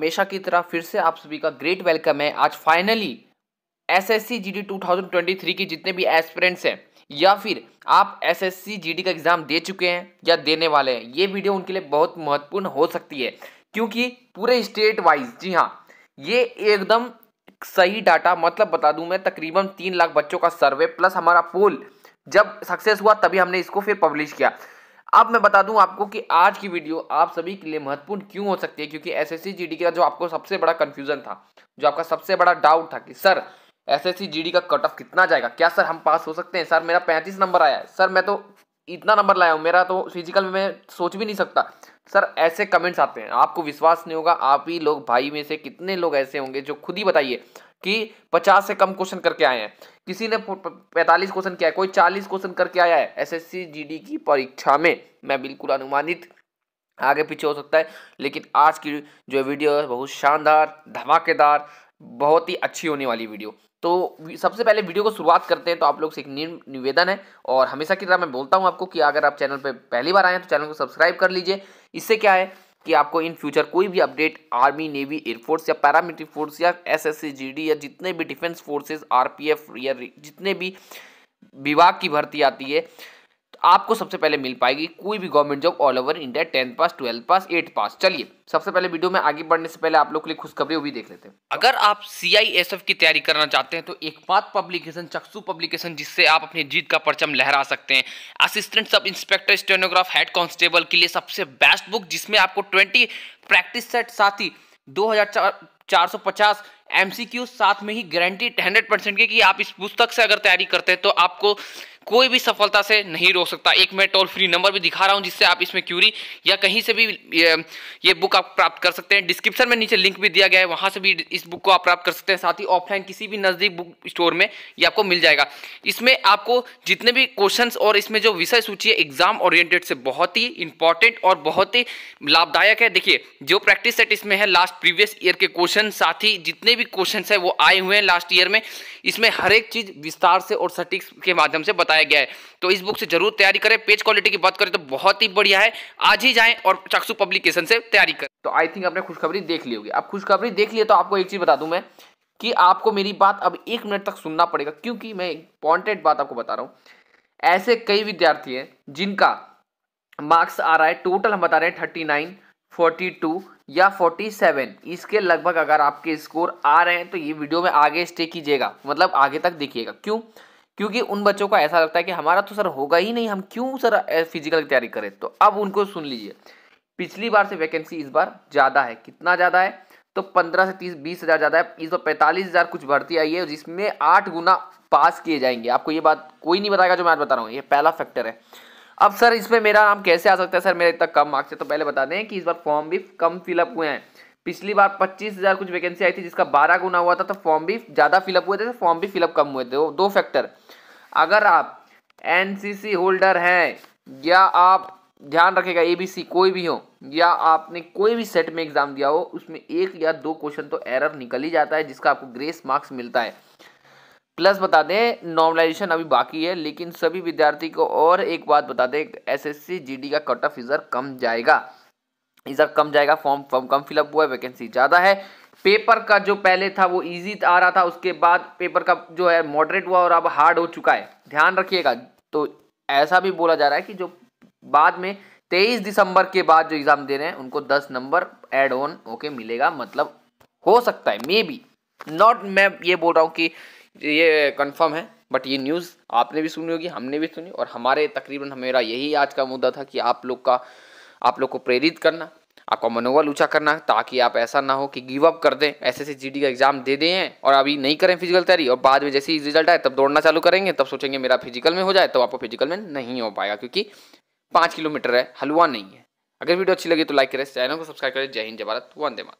हमेशा की तरह फिर से आप सभी का ग्रेट वेलकम है आज finally S S C G D two thousand twenty three के जितने भी एस्पिरेंट्स हैं या फिर आप S S C G D का एग्ज़ाम दे चुके हैं या देने वाले हैं ये वीडियो उनके लिए बहुत महत्वपूर्ण हो सकती है क्योंकि पूरे स्टेट वाइज जी हाँ ये एकदम सही डाटा मतलब बता दूं मैं तकरीबन तीन लाख बच्चों का सर्वे प्लस हमारा पोल जब सक्सेस हुआ तभी हमने इसको फिर पब्लिश किया अब मैं बता दूं आपको कि आज की वीडियो आप सभी के लिए महत्वपूर्ण क्यों हो सकती है क्योंकि एस एस का जो आपको सबसे बड़ा कन्फ्यूजन था जो आपका सबसे बड़ा डाउट था कि सर एस एस का कट ऑफ कितना जाएगा क्या सर हम पास हो सकते हैं सर मेरा पैंतीस नंबर आया है सर मैं तो इतना नंबर लाया हूँ मेरा तो फिजिकल में मैं सोच भी नहीं सकता सर ऐसे कमेंट्स आते हैं आपको विश्वास नहीं होगा आप ही लोग भाई में से कितने लोग ऐसे होंगे जो खुद ही बताइए कि 50 से कम क्वेश्चन करके आए हैं किसी ने 45 क्वेश्चन किया है कोई 40 क्वेश्चन करके आया है एसएससी जीडी की परीक्षा में मैं बिल्कुल अनुमानित आगे पीछे हो सकता है लेकिन आज की जो वीडियो है बहुत शानदार धमाकेदार बहुत ही अच्छी होने वाली वीडियो तो सबसे पहले वीडियो को शुरुआत करते हैं तो आप लोग से एक निवेदन है और हमेशा की तरह मैं बोलता हूँ आपको कि अगर आप चैनल पर पहली बार आए हैं तो चैनल को सब्सक्राइब कर लीजिए इससे क्या है कि आपको इन फ्यूचर कोई भी अपडेट आर्मी नेवी एयरफोर्स या पैरामिलिट्री फोर्स या एसएससी जीडी या जितने भी डिफेंस फोर्सेज आरपीएफ या जितने भी विभाग की भर्ती आती है आपको सबसे पहले मिल पाएगी कोई भी government job all over India tenth pass twelfth pass eight pass चलिए सबसे पहले वीडियो में आगे बढ़ने से पहले आप लोग के लिए खुशखबरी वो भी देख लेते हैं अगर आप सी की तैयारी करना चाहते हैं तो एक बात पब्लिकेशन चक्सु पब्लिकेशन जिससे आप अपनी जीत का परचम लहरा सकते हैं assistant sub inspector stenograph head constable के लिए सबसे बेस्ट बुक जिसमें आपको ट्वेंटी प्रैक्टिस सेट साथ ही 2004 450 एमसीक्यू साथ में ही गारंटी हंड्रेड परसेंट की कि आप इस पुस्तक से अगर तैयारी करते हैं तो आपको कोई भी सफलता से नहीं रोक सकता एक मैं टोल फ्री नंबर भी दिखा रहा हूं जिससे आप इसमें क्यूरी या कहीं से भी ये, ये बुक आप प्राप्त कर सकते हैं डिस्क्रिप्शन में नीचे लिंक भी दिया गया है वहां से भी इस बुक को आप प्राप्त कर सकते हैं साथ ही ऑफलाइन किसी भी नज़दीक बुक स्टोर में ये आपको मिल जाएगा इसमें आपको जितने भी क्वेश्चन और इसमें जो विषय सूची है एग्जाम ओरिएंटेड से बहुत ही इंपॉर्टेंट और बहुत ही लाभदायक है देखिए जो प्रैक्टिस सेट इसमें है लास्ट प्रीवियस ईयर के क्वेश्चन क्वेश्चन साथ ही जितने भी क्वेश्चन है वो आए हुए हैं लास्ट ईयर में इसमें हर एक चीज़ विस्तार से और सटीक के माध्यम से बताया गया है तो इस बुक से जरूर तैयारी करें पेज क्वालिटी की बात करें तो बहुत ही बढ़िया है आज ही जाएं और चाकसू पब्लिकेशन से तैयारी करें तो आई थिंक आपने खुशखबरी देख ली होगी अब खुशखबरी देख लिया तो आपको एक चीज़ बता दू मैं कि आपको मेरी बात अब एक मिनट तक सुनना पड़ेगा क्योंकि मैं एक पॉइंटेड बात आपको बता रहा हूँ ऐसे कई विद्यार्थी हैं जिनका मार्क्स आ रहा है टोटल हम बता रहे हैं थर्टी नाइन फोर्टी टू या 47 इसके लगभग अगर आपके स्कोर आ रहे हैं तो ये वीडियो में आगे स्टे कीजिएगा मतलब आगे तक देखिएगा क्यों क्योंकि उन बच्चों को ऐसा लगता है कि हमारा तो सर होगा ही नहीं हम क्यों सर फिजिकल की तैयारी करें तो अब उनको सुन लीजिए पिछली बार से वैकेंसी इस बार ज़्यादा है कितना ज़्यादा है तो पंद्रह से तीस बीस हज़ार ज़्यादा है इस बार पैंतालीस हज़ार कुछ भर्ती आई है जिसमें आठ गुना पास किए जाएंगे आपको ये बात कोई नहीं बताएगा जो मैं आज बता रहा हूँ ये पहला फैक्टर है अब सर इसमें मेरा नाम कैसे आ सकता है सर मेरा इतना कम मार्क्स है तो पहले बता दें कि इस बार फॉर्म भी कम फिलअप हुए हैं पिछली बार पच्चीस हज़ार कुछ वैकेंसी आई थी जिसका बारह गुना हुआ था तो फॉर्म भी ज़्यादा फिलअप हुए थे तो फॉर्म भी फिलअप कम हुए थे वो दो फैक्टर अगर आप एन होल्डर हैं या आप ध्यान रखेगा ए बी सी कोई भी हो या आपने कोई भी सेट में एग्ज़ाम दिया हो उसमें एक या दो क्वेश्चन तो एरर निकल ही जाता है जिसका आपको ग्रेस मार्क्स मिलता है प्लस बता दें नॉर्मलाइजेशन अभी बाकी है लेकिन सभी विद्यार्थी को और एक बात बता दें एसएससी जीडी का कट ऑफ इधर कम जाएगा इधर कम जाएगा फॉर्म फॉर्म कम फिलअप हुआ है वैकेंसी ज़्यादा है पेपर का जो पहले था वो इजी आ रहा था उसके बाद पेपर का जो है मॉडरेट हुआ और अब हार्ड हो चुका है ध्यान रखिएगा तो ऐसा भी बोला जा रहा है कि जो बाद में तेईस दिसंबर के बाद जो एग्ज़ाम दे रहे हैं उनको दस नंबर एड ऑन ओके मिलेगा मतलब हो सकता है मे बी नॉट मैं ये बोल रहा हूँ कि ये कंफर्म है बट ये न्यूज़ आपने भी सुनी होगी हमने भी सुनी और हमारे तकरीबन मेरा यही आज का मुद्दा था कि आप लोग का आप लोग को प्रेरित करना आपका मनोबल ऊंचा करना ताकि आप ऐसा ना हो कि गिव अप कर दें ऐसे ऐसे जी का एग्जाम दे दें और अभी नहीं करें फिजिकल तैयारी और बाद में जैसे ही रिजल्ट आए तब दौड़ना चालू करेंगे तब सोचेंगे मेरा फिजिकल में हो जाए तो आपको फिजिकल में नहीं हो पाएगा क्योंकि पाँच किलोमीटर है हलवा नहीं है अगर वीडियो अच्छी लगी तो लाइक करें चैनल को सब्सक्राइब करें जय हिंद जय भारत वंदे मात